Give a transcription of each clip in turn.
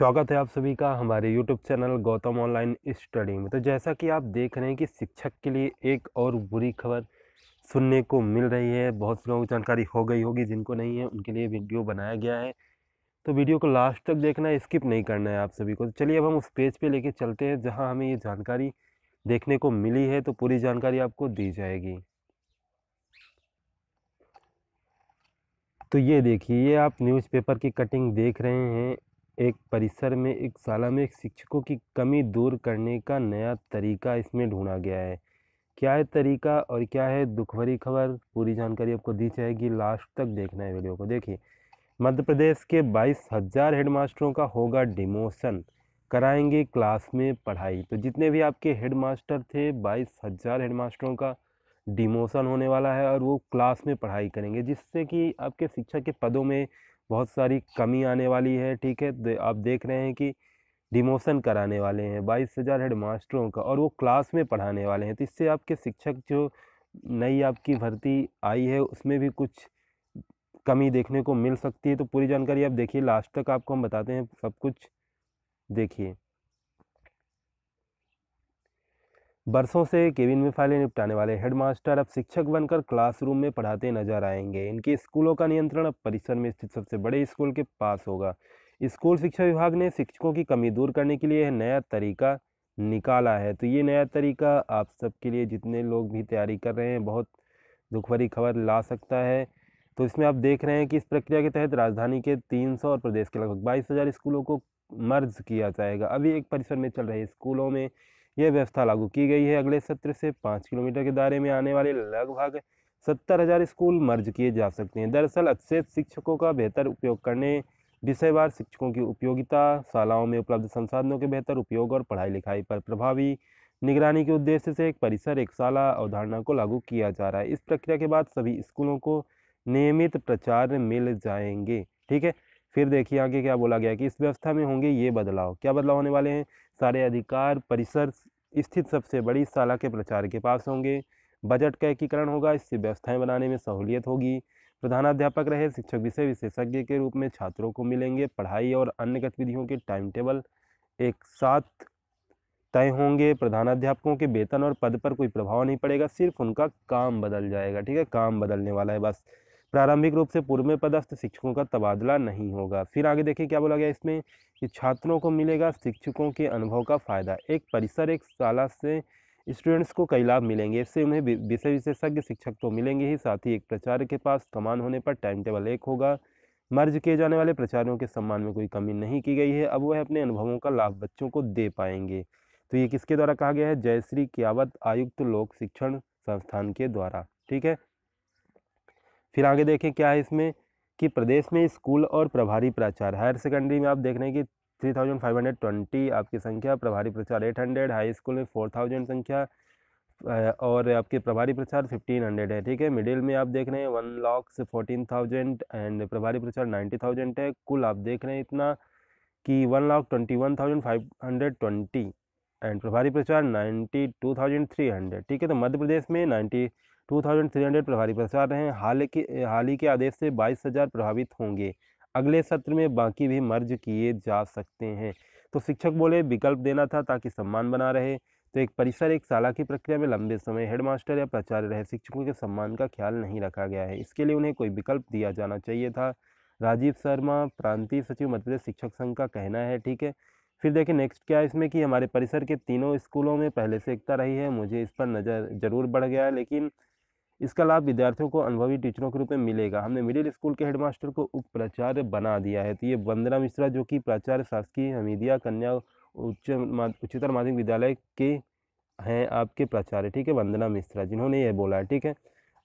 स्वागत है आप सभी का हमारे YouTube channel Gautam online study में तो जैसा कि आप देख रहे हैं कि शिक्षक के लिए एक और बुरी खबर सुनने को मिल रही है बहुत लोगों को जानकारी हो गई होगी जिनको नहीं है उनके लिए वीडियो बनाया गया है तो वीडियो को लास्ट तक देखना स्किप नहीं करना है आप सभी को तो चलिए अब हम उस पेज पर पे लेके चलते हैं जहाँ हमें ये जानकारी देखने को मिली है तो पूरी जानकारी आपको दी जाएगी तो ये देखिए ये आप न्यूज़पेपर की कटिंग देख रहे हैं एक परिसर में एक शाला में एक शिक्षकों की कमी दूर करने का नया तरीका इसमें ढूंढा गया है क्या है तरीका और क्या है दुख भरी खबर पूरी जानकारी आपको दी जाएगी लास्ट तक देखना है वीडियो को देखिए मध्य प्रदेश के बाईस हज़ार हेडमास्टरों का होगा डिमोशन कराएंगे क्लास में पढ़ाई तो जितने भी आपके हेडमास्टर थे बाईस हज़ार हेडमास्टरों का डिमोशन होने वाला है और वो क्लास में पढ़ाई करेंगे जिससे कि आपके शिक्षा के पदों में बहुत सारी कमी आने वाली है ठीक है दे, आप देख रहे हैं कि डिमोशन कराने वाले हैं बाईस हज़ार हेड मास्टरों का और वो क्लास में पढ़ाने वाले हैं तो इससे आपके शिक्षक जो नई आपकी भर्ती आई है उसमें भी कुछ कमी देखने को मिल सकती है तो पूरी जानकारी आप देखिए लास्ट तक आपको हम बताते हैं सब कुछ देखिए बरसों से केविन में फाइलें निपटाने वाले हेडमास्टर अब शिक्षक बनकर क्लासरूम में पढ़ाते नजर आएंगे इनके स्कूलों का नियंत्रण अब परिसर में स्थित सबसे बड़े स्कूल के पास होगा स्कूल शिक्षा विभाग ने शिक्षकों की कमी दूर करने के लिए नया तरीका निकाला है तो ये नया तरीका आप सबके लिए जितने लोग भी तैयारी कर रहे हैं बहुत दुख भरी खबर ला सकता है तो इसमें आप देख रहे हैं कि इस प्रक्रिया के तहत राजधानी के 300 और प्रदेश के लगभग बाईस हज़ार स्कूलों को मर्ज किया जाएगा अभी एक परिसर में चल रहे स्कूलों में यह व्यवस्था लागू की गई है अगले सत्र से पाँच किलोमीटर के दायरे में आने वाले लगभग सत्तर हज़ार स्कूल मर्ज किए जा सकते हैं दरअसल अक्षेप शिक्षकों का बेहतर उपयोग करने विषयवार शिक्षकों की उपयोगिता शालाओं में उपलब्ध संसाधनों के बेहतर उपयोग और पढ़ाई लिखाई पर प्रभावी निगरानी के उद्देश्य से एक परिसर एक शाला अवधारणा को लागू किया जा रहा है इस प्रक्रिया के बाद सभी स्कूलों को नियमित प्रचार मिल जाएंगे ठीक है फिर देखिए आगे क्या बोला गया कि इस व्यवस्था में होंगे ये बदलाव क्या बदलाव होने वाले हैं सारे अधिकार परिसर स्थित सबसे बड़ी शाला के प्रचार के पास होंगे बजट का एकीकरण होगा इससे व्यवस्थाएं बनाने में सहूलियत होगी प्रधानाध्यापक रहे शिक्षक विषय विशेषज्ञ के रूप में छात्रों को मिलेंगे पढ़ाई और अन्य गतिविधियों के टाइम टेबल एक साथ तय होंगे प्रधानाध्यापकों के वेतन और पद पर कोई प्रभाव नहीं पड़ेगा सिर्फ उनका काम बदल जाएगा ठीक है काम बदलने वाला है बस प्रारंभिक रूप से पूर्व में पदस्थ शिक्षकों का तबादला नहीं होगा फिर आगे देखें क्या बोला गया इसमें कि छात्रों को मिलेगा शिक्षकों के अनुभव का फ़ायदा एक परिसर एक शाला से स्टूडेंट्स को कई लाभ मिलेंगे इससे उन्हें विषय विशेषज्ञ शिक्षक तो मिलेंगे ही साथ ही एक प्रचार के पास कमान होने पर टाइम टेबल एक होगा मर्ज किए जाने वाले प्रचारों के सम्मान में कोई कमी नहीं की गई है अब वह अपने अनुभवों का लाभ बच्चों को दे पाएंगे तो ये किसके द्वारा कहा गया है जयश्री कियावत आयुक्त लोक शिक्षण संस्थान के द्वारा ठीक है फिर आगे देखें क्या है इसमें कि प्रदेश में स्कूल और प्रभारी प्राचार्य हायर सेकेंडरी में आप देख रहे हैं कि three thousand five hundred twenty आपकी संख्या प्रभारी प्रचार एट हंड्रेड हाई स्कूल में फोर थाउजेंड संख्या और आपके प्रभारी प्रचार फिफ्टीन हंड्रेड है ठीक है मिडिल में आप देख रहे हैं वन लाख से फोर्टीन थाउजेंड एंड प्रभारी प्रचार नाइन्टी थाउजेंड है कुल आप देख रहे हैं इतना कि one lakh twenty one thousand five hundred twenty and प्रभारी प्रचार ninety two thousand three hundred ठीक है तो मध्य प्रदेश में नाइन्टी 2300 प्रभारी रहे हैं हाल के हाल ही के आदेश से 22,000 प्रभावित होंगे अगले सत्र में बाकी भी मर्ज किए जा सकते हैं तो शिक्षक बोले विकल्प देना था ताकि सम्मान बना रहे तो एक परिसर एक शाला की प्रक्रिया में लंबे समय हेडमास्टर या प्राचार्य रहे शिक्षकों के सम्मान का ख्याल नहीं रखा गया है इसके लिए उन्हें कोई विकल्प दिया जाना चाहिए था राजीव शर्मा प्रांतीय सचिव मध्यप्रदेश शिक्षक संघ का कहना है ठीक है फिर देखिए नेक्स्ट क्या है इसमें कि हमारे परिसर के तीनों स्कूलों में पहले से एकता रही है मुझे इस पर नज़र जरूर बढ़ गया है लेकिन इसका लाभ विद्यार्थियों को अनुभवी टीचरों के रूप में मिलेगा हमने मिडिल स्कूल के हेडमास्टर को उप प्राचार्य बना दिया है तो ये वंदना मिश्रा जो कि प्राचार्य शासकीय हमीदिया कन्या उच्च उच्चतर माध्यमिक विद्यालय के हैं आपके प्राचार्य ठीक है वंदना मिश्रा जिन्होंने यह बोला है ठीक है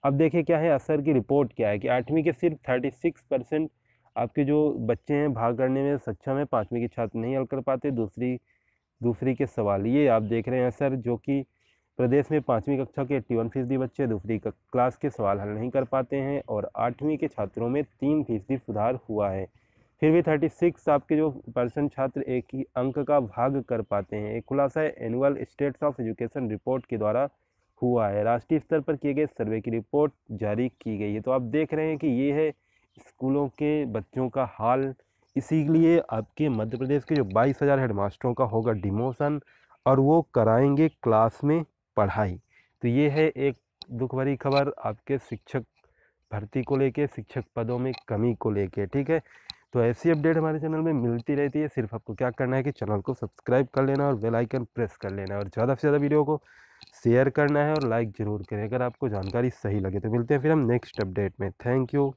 अब देखिए क्या है असर की रिपोर्ट क्या है कि आठवीं के सिर्फ थर्टी सिक्स परसेंट आपके जो बच्चे हैं भाग करने में सक्षम है पाँचवीं के छात्र नहीं हल कर पाते दूसरी दूसरी के सवाल ये आप देख रहे हैं सर जो कि प्रदेश में पाँचवीं कक्षा के एट्टी वन फीसदी बच्चे दूसरी क्लास के सवाल हल नहीं कर पाते हैं और आठवीं के छात्रों में तीन फीसदी सुधार हुआ है फिर भी थर्टी सिक्स आपके जो परसेंट छात्र एक ही अंक का भाग कर पाते हैं एक खुलासा है annual status of education report के द्वारा हुआ है राष्ट्रीय स्तर पर किए गए सर्वे की रिपोर्ट जारी की गई है तो आप देख रहे हैं कि ये है स्कूलों के बच्चों का हाल इसीलिए आपके मध्य प्रदेश के जो बाईस हज़ार हेडमास्टरों का होगा डिमोशन और वो कराएंगे क्लास में पढ़ाई तो ये है एक दुख भरी खबर आपके शिक्षक भर्ती को लेके शिक्षक पदों में कमी को लेके ठीक है तो ऐसी अपडेट हमारे चैनल में मिलती रहती है सिर्फ आपको क्या करना है कि चैनल को सब्सक्राइब कर लेना और बेल आइकन प्रेस कर लेना और ज़्यादा से ज़्यादा वीडियो को शेयर करना है और लाइक ज़रूर करें अगर आपको जानकारी सही लगे तो मिलते हैं फिर हम नेक्स्ट अपडेट में थैंक यू